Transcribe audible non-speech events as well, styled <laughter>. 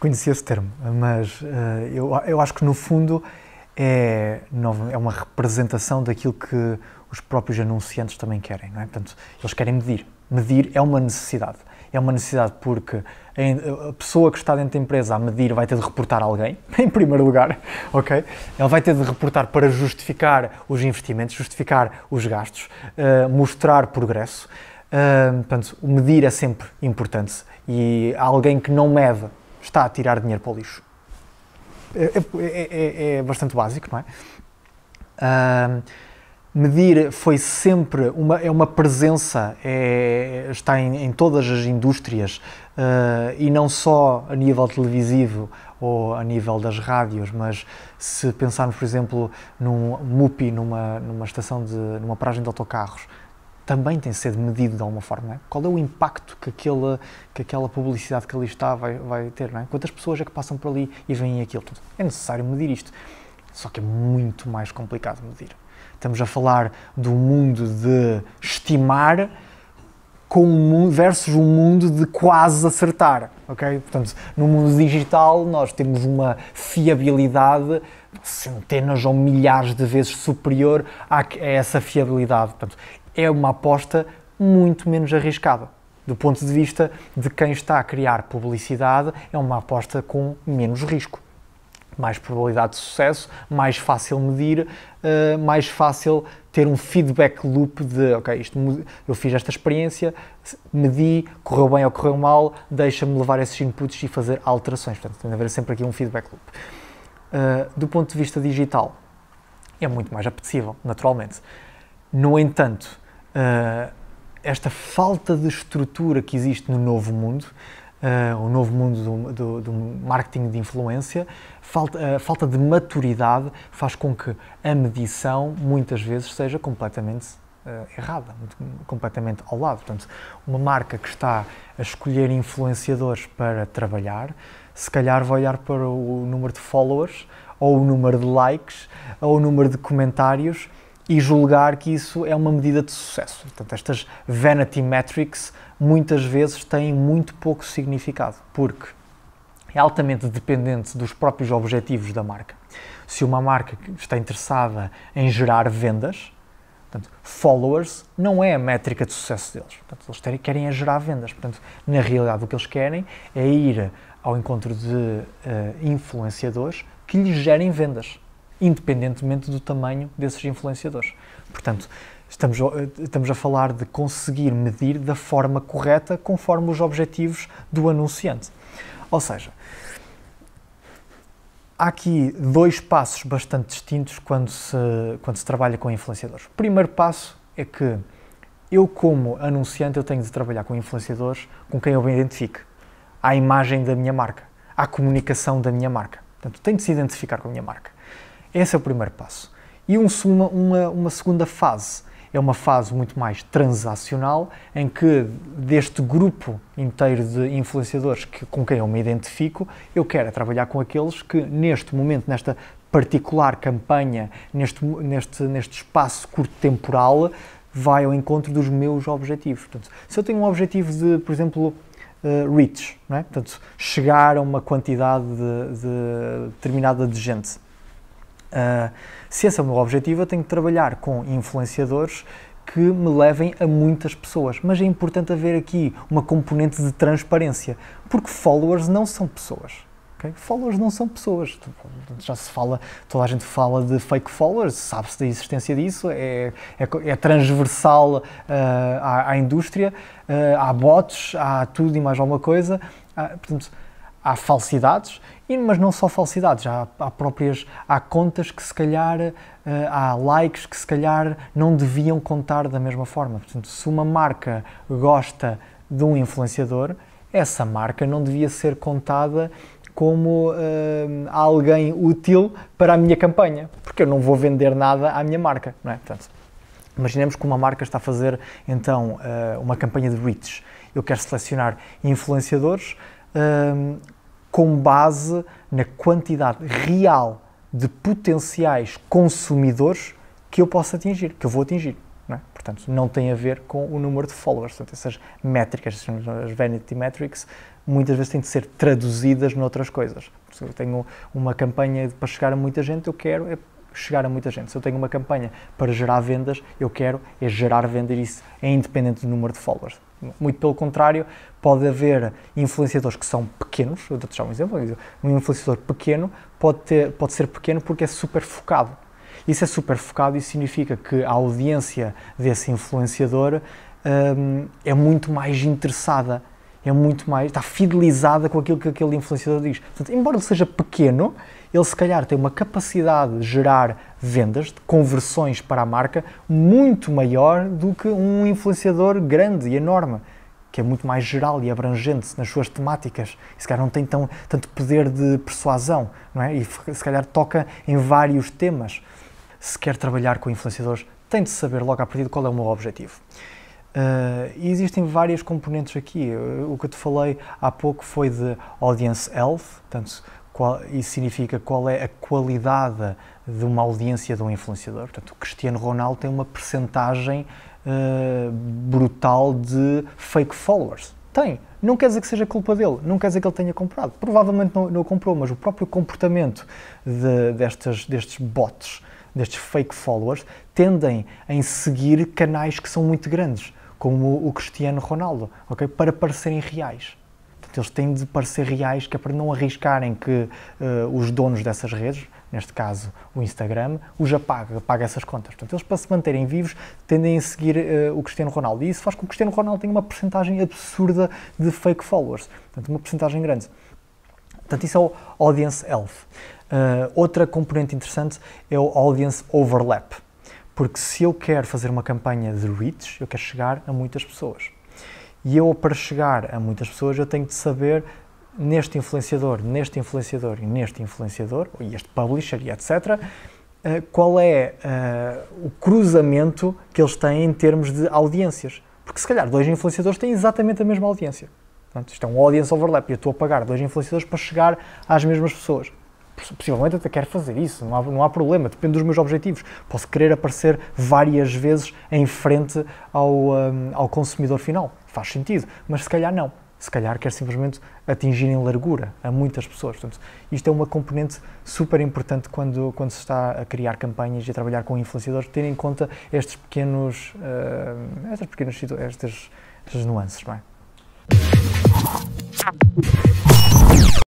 desconhecia esse termo, mas uh, eu, eu acho que no fundo é, é uma representação daquilo que os próprios anunciantes também querem, não é? Portanto, eles querem medir. Medir é uma necessidade. É uma necessidade porque a pessoa que está dentro da empresa a medir vai ter de reportar alguém, <laughs> em primeiro lugar, ok? Ela vai ter de reportar para justificar os investimentos, justificar os gastos, uh, mostrar progresso. Uh, portanto, medir é sempre importante e alguém que não mede está a tirar dinheiro para o lixo. É, é, é, é, é bastante básico, não é? Uh, medir foi sempre uma, é uma presença, é, está em, em, todas as indústrias uh, e não só a nível televisivo ou a nível das rádios, mas se pensarmos, por exemplo, num MUPI, numa, numa estação de, numa paragem de autocarros, também tem de ser medido de alguma forma. É? Qual é o impacto que aquela, que aquela publicidade que ali está vai, vai ter? É? Quantas pessoas é que passam por ali e veem aquilo? Tudo? É necessário medir isto. Só que é muito mais complicado medir. Estamos a falar do mundo de estimar com versus um mundo de quase acertar, ok? Portanto, no mundo digital nós temos uma fiabilidade centenas ou milhares de vezes superior a essa fiabilidade. Portanto, é uma aposta muito menos arriscada. Do ponto de vista de quem está a criar publicidade, é uma aposta com menos risco. Mais probabilidade de sucesso, mais fácil medir, uh, mais fácil ter um feedback loop de ok, isto, eu fiz esta experiência, medi, correu bem ou correu mal, deixa-me levar esses inputs e fazer alterações. Portanto, tem de haver sempre aqui um feedback loop. Uh, do ponto de vista digital, é muito mais apetecível, naturalmente. No entanto, ah, esta falta de estrutura que existe no novo mundo, uh, o novo mundo do, do, do marketing de influência, falta, a ah, falta de maturidade faz com que a medição muitas vezes seja completamente uh, errada, completamente ao lado. Portanto, uma marca que está a escolher influenciadores para trabalhar, se calhar vai olhar para o número de followers, ou o número de likes, ou o número de comentários e julgar que isso é uma medida de sucesso. Portanto, estas vanity metrics muitas vezes têm muito pouco significado, porque é altamente dependente dos próprios objetivos da marca. Se uma marca está interessada em gerar vendas, portanto, followers não é a métrica de sucesso deles. Portanto, eles querem é gerar vendas. Portanto, na realidade, o que eles querem é ir ao encontro de uh, influenciadores que lhes gerem vendas independentemente do tamanho desses influenciadores. Portanto, estamos, eh, estamos a falar de conseguir medir da forma correta conforme os objetivos do anunciante. Ou seja, há aqui dois passos bastante distintos quando se, quando se trabalha com influenciadores. O primeiro passo é que eu, como anunciante, eu tenho de trabalhar com influenciadores com quem eu me identifique. a imagem da minha marca, a comunicação da minha marca. Portanto, tenho de se identificar com a minha marca. Esse é o primeiro passo. E um, uma, uma segunda fase é uma fase muito mais transacional, em que deste grupo inteiro de influenciadores que, com quem eu me identifico, eu quero é trabalhar com aqueles que neste momento, nesta particular campanha, neste, neste, neste espaço curto temporal, vai ao encontro dos meus objetivos. Portanto, se eu tenho um objetivo de, por exemplo, uh, reach, é? portanto, chegar a uma quantidade de, de determinada de gente, Uh, se esse é o meu objetivo, eu tenho que trabalhar com influenciadores que me levem a muitas pessoas. Mas é importante haver aqui uma componente de transparência, porque followers não são pessoas. Okay? Followers não são pessoas. Já se fala, toda a gente fala de fake followers, sabe-se da existência disso, é, é, é transversal uh, à, à, indústria, uh, há bots, há tudo e mais alguma coisa. portanto, há falsidades, mas não só falsidades, há, há próprias, há contas que se calhar, eh, há likes que se calhar não deviam contar da mesma forma. Portanto, se uma marca gosta de um influenciador, essa marca não devia ser contada como uh, alguém útil para a minha campanha, porque eu não vou vender nada à minha marca, não é? Portanto, imaginemos que uma marca está a fazer então uh, uma campanha de reach. Eu quero selecionar influenciadores um, com base na quantidade real de potenciais consumidores que eu posso atingir, que eu vou atingir. Não é? Portanto, não tem a ver com o número de followers. Portanto, essas métricas, as vanity metrics, muitas vezes têm de ser traduzidas noutras coisas. Se eu tenho uma campanha para chegar a muita gente, eu quero é chegar a muita gente. Se eu tenho uma campanha para gerar vendas, eu quero é gerar vendas. Isso é independente do número de followers. Muito pelo contrário, pode haver influenciadores que são pequenos, eu dou-te já um exemplo, um influenciador pequeno pode, ter, pode ser pequeno porque é super focado. Isso é super focado e significa que a audiência desse influenciador hum, é muito mais interessada é muito mais, está fidelizada com aquilo que aquele influenciador diz. Portanto, embora ele seja pequeno, ele se calhar tem uma capacidade de gerar vendas, de conversões para a marca, muito maior do que um influenciador grande e enorme, que é muito mais geral e abrangente nas suas temáticas. E se calhar não tem tão, tanto poder de persuasão, não é? E se calhar toca em vários temas. Se quer trabalhar com influenciadores, tem de saber logo a partir de qual é o meu objetivo. Uh, e existem várias componentes aqui. O que eu te falei há pouco foi de audience health, portanto, qual, isso significa qual é a qualidade de uma audiência de um influenciador. Portanto, o Cristiano Ronaldo tem uma percentagem uh, brutal de fake followers. Tem. Não quer dizer que seja culpa dele, não quer dizer que ele tenha comprado. Provavelmente não, não comprou, mas o próprio comportamento de, destes bots, destes fake followers, tendem a seguir canais que são muito grandes como o Cristiano Ronaldo, ok? Para parecerem reais. Portanto, eles têm de parecer reais, que é para não arriscarem que uh, os donos dessas redes, neste caso o Instagram, os apaga, apaga essas contas. Portanto, eles para se manterem vivos tendem a seguir uh, o Cristiano Ronaldo. E isso faz com que o Cristiano Ronaldo tenha uma porcentagem absurda de fake followers. Portanto, uma porcentagem grande. Portanto, isso é o audience health. Eh, uh, outra componente interessante é o audience overlap. Porque se eu quero fazer uma campanha de reach, eu quero chegar a muitas pessoas. E eu, para chegar a muitas pessoas, eu tenho de saber neste influenciador, neste influenciador e neste influenciador, e este publisher e etc., eh, qual é uh, o cruzamento que eles têm em termos de audiências. Porque se calhar dois influenciadores têm exatamente a mesma audiência. Portanto, isto é um audience overlap e eu estou a pagar dois influenciadores para chegar às mesmas pessoas possivelmente até quero fazer isso, não há, não há problema, depende dos meus objetivos. Posso querer aparecer várias vezes em frente ao, um, ao consumidor final, faz sentido, mas se calhar não. Se calhar quer simplesmente atingir em largura a muitas pessoas. Portanto, isto é uma componente super importante quando, quando se está a criar campanhas e a trabalhar com influenciadores, ter em conta estes pequenos, uh, estas pequenas estes nuances, não é?